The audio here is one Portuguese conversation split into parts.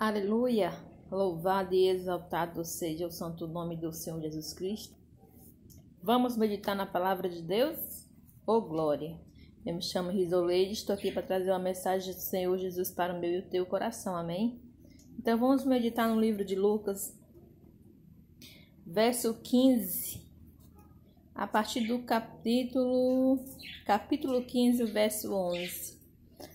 Aleluia! Louvado e exaltado seja o santo nome do Senhor Jesus Cristo. Vamos meditar na palavra de Deus? Oh glória! Eu me chamo Risoleide, estou aqui para trazer uma mensagem do Senhor Jesus para o meu e o teu coração, amém? Então vamos meditar no livro de Lucas, verso 15, a partir do capítulo, capítulo 15, verso 11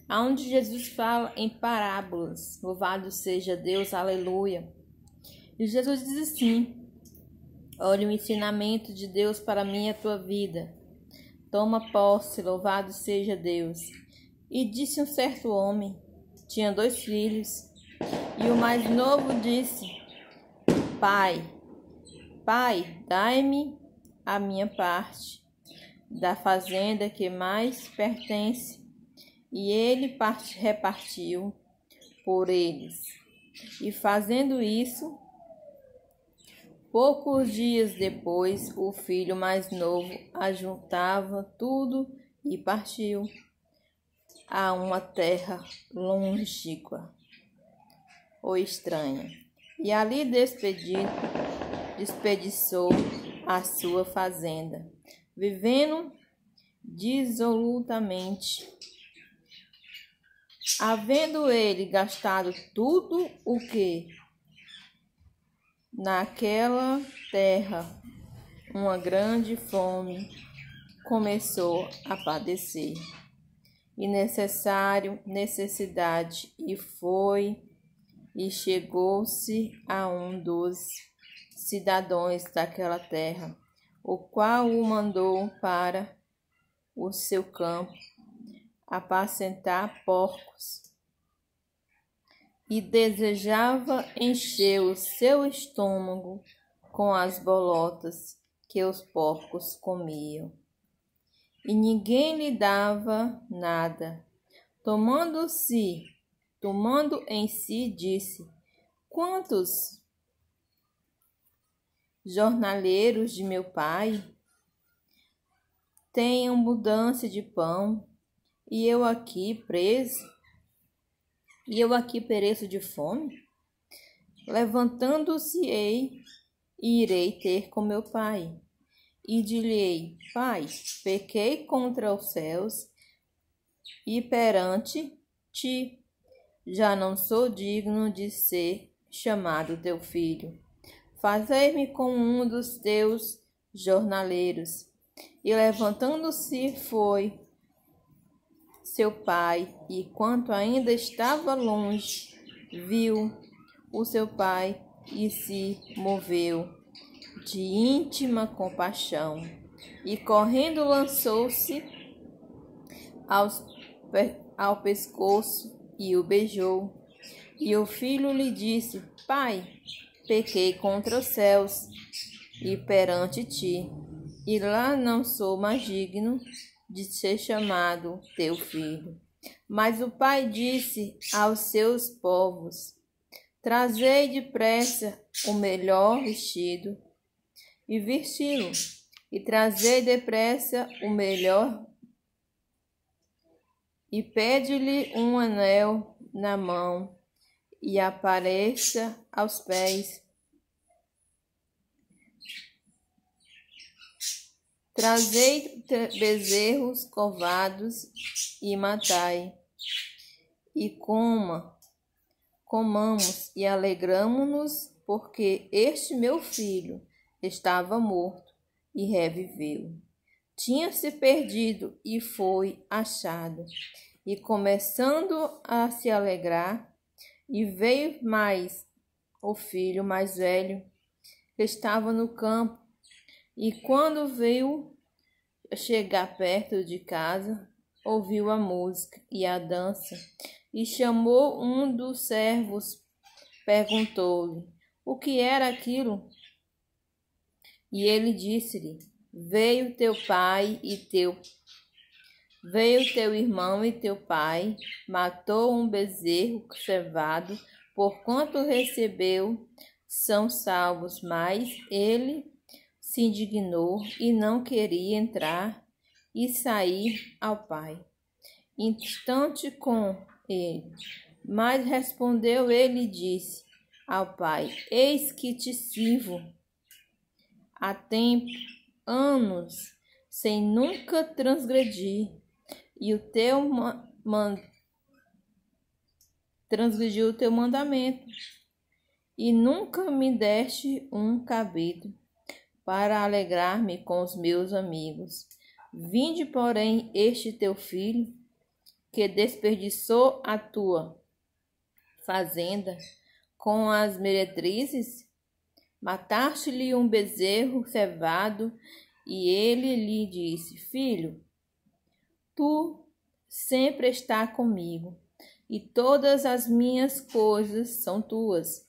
aonde Jesus fala em parábolas. Louvado seja Deus, aleluia. E Jesus diz assim: Olha o ensinamento de Deus para mim e a tua vida. Toma posse, louvado seja Deus. E disse um certo homem: Tinha dois filhos. E o mais novo disse: Pai, pai, dai-me a minha parte da fazenda que mais pertence e ele repartiu por eles. E fazendo isso, poucos dias depois, o filho mais novo ajuntava tudo e partiu a uma terra longínqua ou estranha. E ali despedido, despediçou a sua fazenda, vivendo desolutamente havendo ele gastado tudo o que naquela terra uma grande fome começou a padecer e necessário necessidade e foi e chegou-se a um dos cidadãos daquela terra o qual o mandou para o seu campo apacentar porcos e desejava encher o seu estômago com as bolotas que os porcos comiam. E ninguém lhe dava nada. Tomando-se, tomando em si, disse: Quantos jornaleiros de meu pai tenham mudança de pão e eu aqui preso, e eu aqui pereço de fome? Levantando-se-ei, e irei ter com meu pai. E direi: Pai, pequei contra os céus e perante ti. Já não sou digno de ser chamado teu filho. Fazei-me como um dos teus jornaleiros. E levantando-se foi seu pai, e quanto ainda estava longe, viu o seu pai e se moveu de íntima compaixão. E correndo lançou-se ao pescoço e o beijou. E o filho lhe disse: Pai, pequei contra os céus e perante ti, e lá não sou mais digno de ser chamado teu filho. Mas o pai disse aos seus povos: Trazei depressa o melhor vestido e vesti-lo, e trazei depressa o melhor e pede-lhe um anel na mão e apareça aos pés Trazei bezerros covados e matai, e coma, comamos e alegramos nos porque este meu filho estava morto e reviveu. Tinha se perdido e foi achado. E começando a se alegrar, e veio mais o filho mais velho, que estava no campo e quando veio chegar perto de casa, ouviu a música e a dança e chamou um dos servos, perguntou-lhe o que era aquilo. E ele disse-lhe: Veio teu pai e teu veio teu irmão e teu pai, matou um bezerro cevado, porquanto recebeu são salvos, mas ele se indignou e não queria entrar e sair ao pai. Instante com ele. Mas respondeu ele e disse ao pai: Eis que te sirvo há tempo, anos, sem nunca transgredir, e o teu man... transgrediu o teu mandamento, e nunca me deste um cabelo para alegrar-me com os meus amigos. Vinde, porém, este teu filho, que desperdiçou a tua fazenda com as meretrizes? Mataste-lhe um bezerro cevado, e ele lhe disse: Filho, tu sempre está comigo, e todas as minhas coisas são tuas.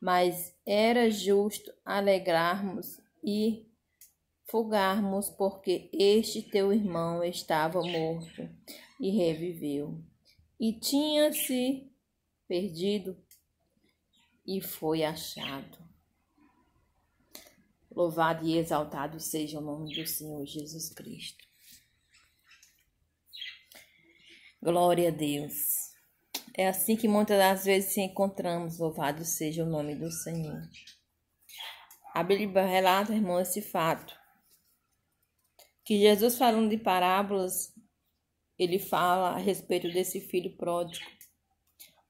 Mas era justo alegrarmos e fugarmos, porque este teu irmão estava morto e reviveu, e tinha-se perdido e foi achado. Louvado e exaltado seja o nome do Senhor Jesus Cristo. Glória a Deus. É assim que muitas das vezes se encontramos. Louvado seja o nome do Senhor. A Bíblia relata, irmão, esse fato. Que Jesus falando de parábolas, ele fala a respeito desse filho pródigo.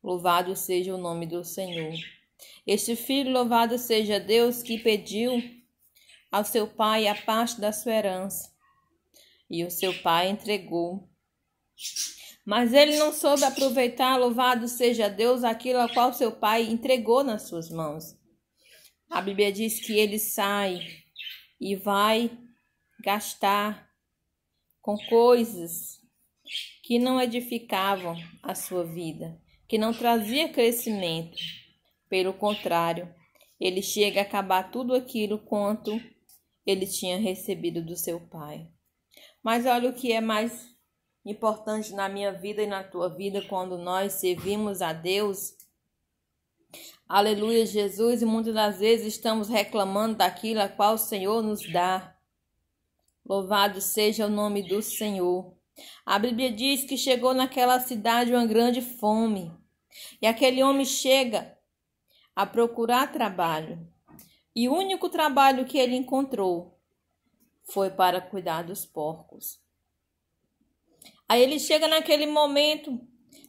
Louvado seja o nome do Senhor. Este filho, louvado seja Deus, que pediu ao seu pai a parte da sua herança. E o seu pai entregou. Mas ele não soube aproveitar, louvado seja Deus, aquilo a qual seu pai entregou nas suas mãos. A Bíblia diz que ele sai e vai gastar com coisas que não edificavam a sua vida, que não trazia crescimento. Pelo contrário, ele chega a acabar tudo aquilo quanto ele tinha recebido do seu pai. Mas olha o que é mais importante na minha vida e na tua vida quando nós servimos a Deus Aleluia, Jesus, e muitas das vezes estamos reclamando daquilo a qual o Senhor nos dá. Louvado seja o nome do Senhor. A Bíblia diz que chegou naquela cidade uma grande fome, e aquele homem chega a procurar trabalho. E o único trabalho que ele encontrou foi para cuidar dos porcos. Aí ele chega naquele momento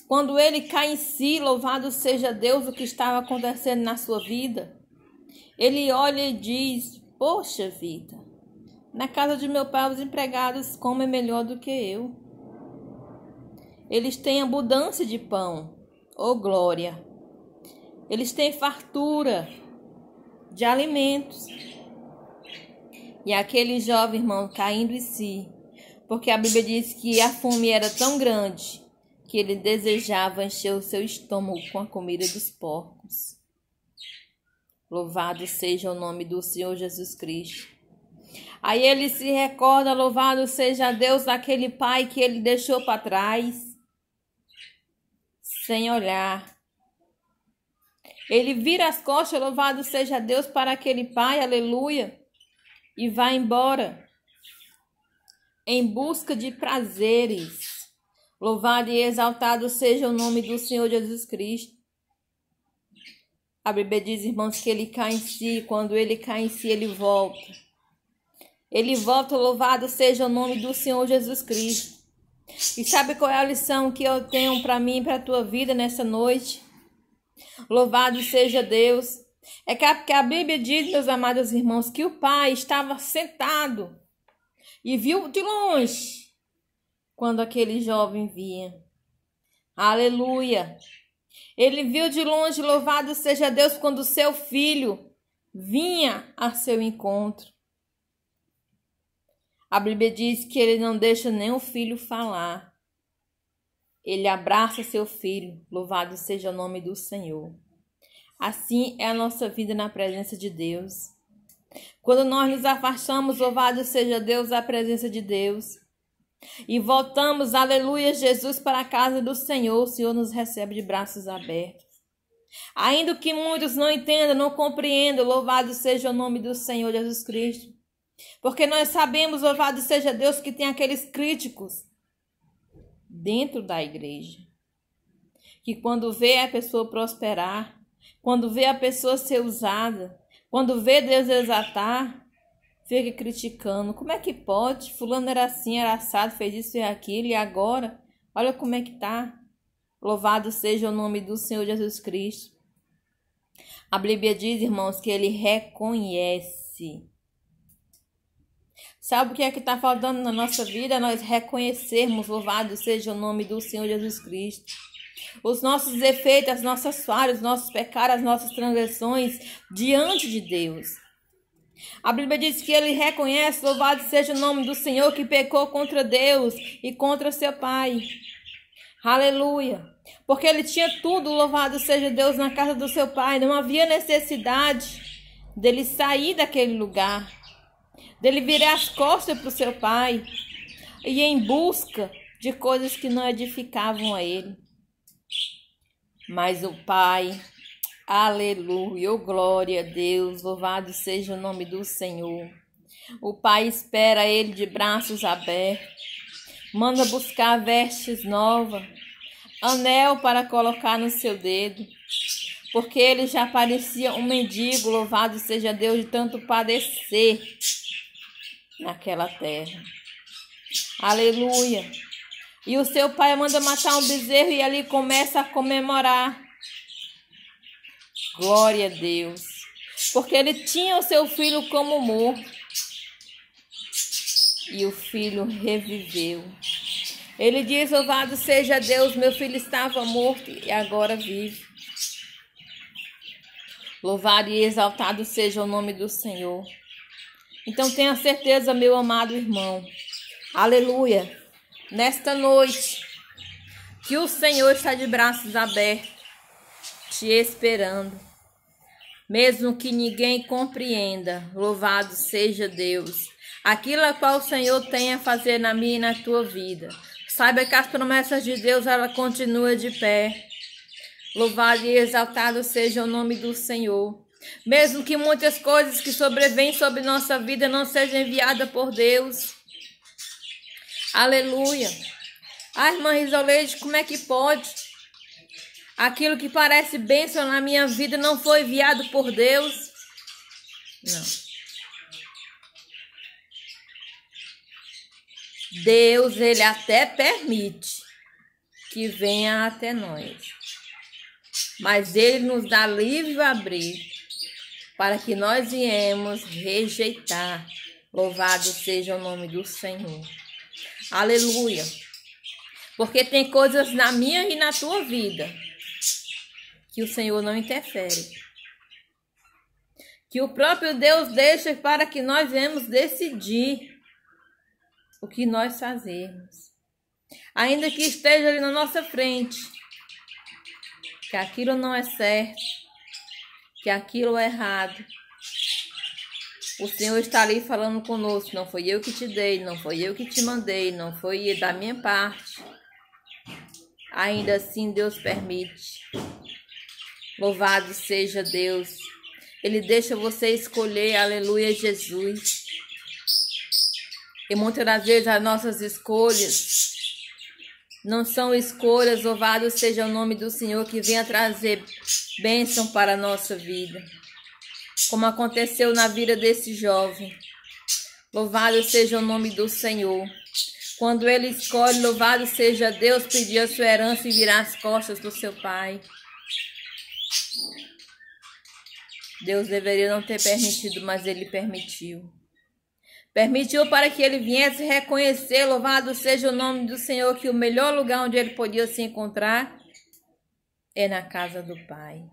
quando ele cai em si, louvado seja Deus o que estava acontecendo na sua vida. Ele olha e diz: Poxa vida, na casa de meu pai os empregados comem melhor do que eu. Eles têm abundância de pão, oh glória. Eles têm fartura de alimentos. E aquele jovem irmão caindo em si, porque a Bíblia diz que a fome era tão grande que ele desejava encher o seu estômago com a comida dos porcos. Louvado seja o nome do Senhor Jesus Cristo. Aí ele se recorda, louvado seja Deus, daquele pai que ele deixou para trás, sem olhar. Ele vira as costas, louvado seja Deus, para aquele pai, aleluia, e vai embora em busca de prazeres Louvado e exaltado seja o nome do Senhor Jesus Cristo. A Bíblia diz, irmãos, que ele cai em si. Quando ele cai em si, ele volta. Ele volta, louvado seja o nome do Senhor Jesus Cristo. E sabe qual é a lição que eu tenho para mim e para a tua vida nessa noite? Louvado seja Deus. É que a Bíblia diz, meus amados irmãos, que o Pai estava sentado e viu de longe quando aquele jovem vinha. Aleluia! Ele viu de longe, louvado seja Deus, quando seu filho vinha a seu encontro. A Bíblia diz que ele não deixa nem o filho falar. Ele abraça seu filho, louvado seja o nome do Senhor. Assim é a nossa vida na presença de Deus. Quando nós nos afastamos, louvado seja Deus, a presença de Deus. E voltamos, aleluia, Jesus, para a casa do Senhor. O Senhor nos recebe de braços abertos. Ainda que muitos não entendam, não compreendam, louvado seja o nome do Senhor Jesus Cristo. Porque nós sabemos, louvado seja Deus, que tem aqueles críticos dentro da igreja. Que quando vê a pessoa prosperar, quando vê a pessoa ser usada, quando vê Deus exaltar, fica criticando. Como é que pode? Fulano era assim, era assado, fez isso e aquilo, e agora? Olha como é que tá. Louvado seja o nome do Senhor Jesus Cristo. A Bíblia diz, irmãos, que ele reconhece. Sabe o que é que está faltando na nossa vida? Nós reconhecermos, louvado seja o nome do Senhor Jesus Cristo. Os nossos defeitos, as nossas falhas, os nossos pecados, as nossas transgressões diante de Deus. A Bíblia diz que ele reconhece, louvado seja o nome do Senhor, que pecou contra Deus e contra seu Pai. Aleluia. Porque ele tinha tudo, louvado seja Deus, na casa do seu Pai. Não havia necessidade dele sair daquele lugar, dele virar as costas para o seu Pai e ir em busca de coisas que não edificavam a ele. Mas o Pai Aleluia, oh, glória a Deus, louvado seja o nome do Senhor. O Pai espera ele de braços abertos, manda buscar vestes novas, anel para colocar no seu dedo, porque ele já parecia um mendigo, louvado seja Deus, de tanto padecer naquela terra. Aleluia. E o seu pai manda matar um bezerro e ali começa a comemorar Glória a Deus. Porque ele tinha o seu filho como morto. E o filho reviveu. Ele diz: Louvado seja Deus, meu filho estava morto e agora vive. Louvado e exaltado seja o nome do Senhor. Então tenha certeza, meu amado irmão. Aleluia. Nesta noite, que o Senhor está de braços abertos, te esperando mesmo que ninguém compreenda. Louvado seja Deus. Aquilo a qual o Senhor tem a fazer na minha e na tua vida. Saiba que as promessas de Deus, ela continua de pé. Louvado e exaltado seja o nome do Senhor. Mesmo que muitas coisas que sobrevêm sobre nossa vida não sejam enviadas por Deus. Aleluia. Ai, ah, irmã Isolete, como é que pode? Aquilo que parece bênção na minha vida não foi enviado por Deus. Não. Deus, ele até permite que venha até nós. Mas ele nos dá livre abrir para que nós viemos rejeitar. Louvado seja o nome do Senhor. Aleluia. Porque tem coisas na minha e na tua vida que o Senhor não interfere. Que o próprio Deus deixa para que nós venhamos decidir o que nós fazermos. Ainda que esteja ali na nossa frente, que aquilo não é certo, que aquilo é errado. O Senhor está ali falando conosco. Não foi eu que te dei, não foi eu que te mandei, não foi da minha parte. Ainda assim, Deus permite Louvado seja Deus. Ele deixa você escolher, aleluia, Jesus. E muitas das vezes as nossas escolhas não são escolhas, louvado seja o nome do Senhor, que venha trazer bênção para a nossa vida. Como aconteceu na vida desse jovem. Louvado seja o nome do Senhor. Quando ele escolhe, louvado seja Deus, pedir a sua herança e virar as costas do seu pai. Deus deveria não ter permitido, mas ele permitiu. Permitiu para que ele viesse reconhecer, louvado seja o nome do Senhor, que o melhor lugar onde ele podia se encontrar é na casa do Pai.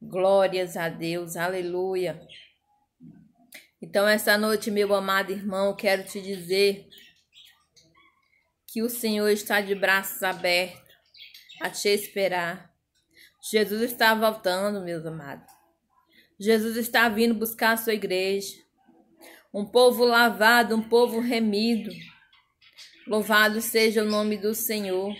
Glórias a Deus, aleluia. Então, essa noite, meu amado irmão, quero te dizer que o Senhor está de braços abertos a te esperar. Jesus está voltando, meus amados. Jesus está vindo buscar a sua igreja. Um povo lavado, um povo remido. Louvado seja o nome do Senhor.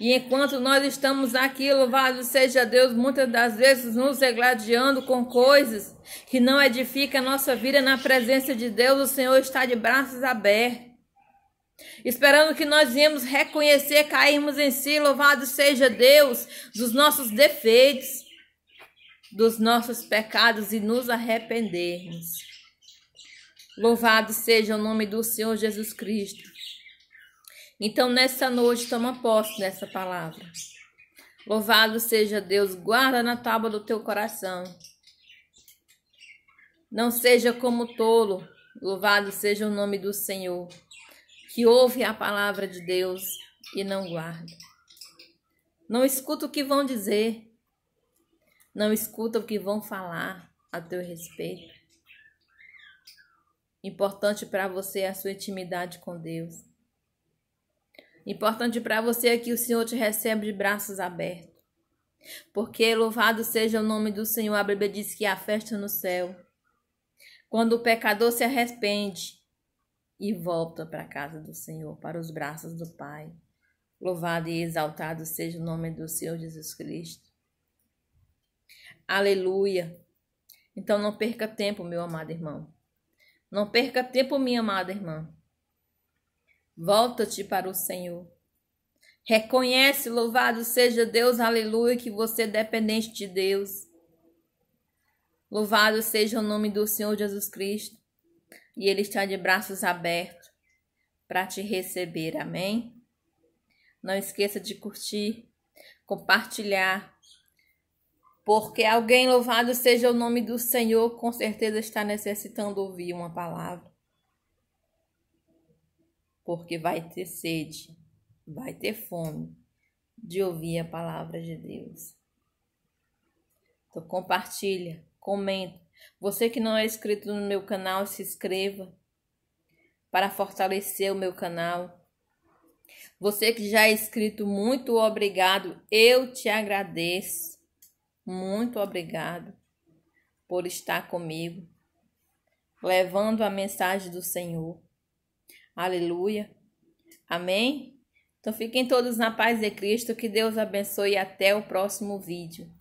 E enquanto nós estamos aqui, louvado seja Deus, muitas das vezes nos regladiando com coisas que não edificam a nossa vida na presença de Deus, o Senhor está de braços abertos esperando que nós viemos reconhecer, cairmos em si, louvado seja Deus, dos nossos defeitos, dos nossos pecados e nos arrependermos. Louvado seja o nome do Senhor Jesus Cristo. Então, nessa noite, toma posse dessa palavra. Louvado seja Deus, guarda na tábua do teu coração. Não seja como tolo, louvado seja o nome do Senhor que ouve a palavra de Deus e não guarda. Não escuta o que vão dizer, não escuta o que vão falar a teu respeito. Importante para você é a sua intimidade com Deus. Importante para você é que o Senhor te receba de braços abertos. Porque louvado seja o nome do Senhor, a Bíblia diz que há festa no céu. Quando o pecador se arrepende, e volta para a casa do Senhor, para os braços do Pai. Louvado e exaltado seja o nome do Senhor Jesus Cristo. Aleluia. Então não perca tempo, meu amado irmão. Não perca tempo, minha amada irmã. Volta-te para o Senhor. Reconhece, louvado seja Deus, aleluia, que você é dependente de Deus. Louvado seja o nome do Senhor Jesus Cristo e Ele está de braços abertos para te receber. Amém? Não esqueça de curtir, compartilhar, porque alguém louvado seja o nome do Senhor, com certeza está necessitando ouvir uma palavra. Porque vai ter sede, vai ter fome de ouvir a palavra de Deus. Então compartilha, comenta, você que não é inscrito no meu canal, se inscreva para fortalecer o meu canal. Você que já é inscrito, muito obrigado. Eu te agradeço. Muito obrigado por estar comigo, levando a mensagem do Senhor. Aleluia. Amém? Então fiquem todos na paz de Cristo, que Deus abençoe e até o próximo vídeo.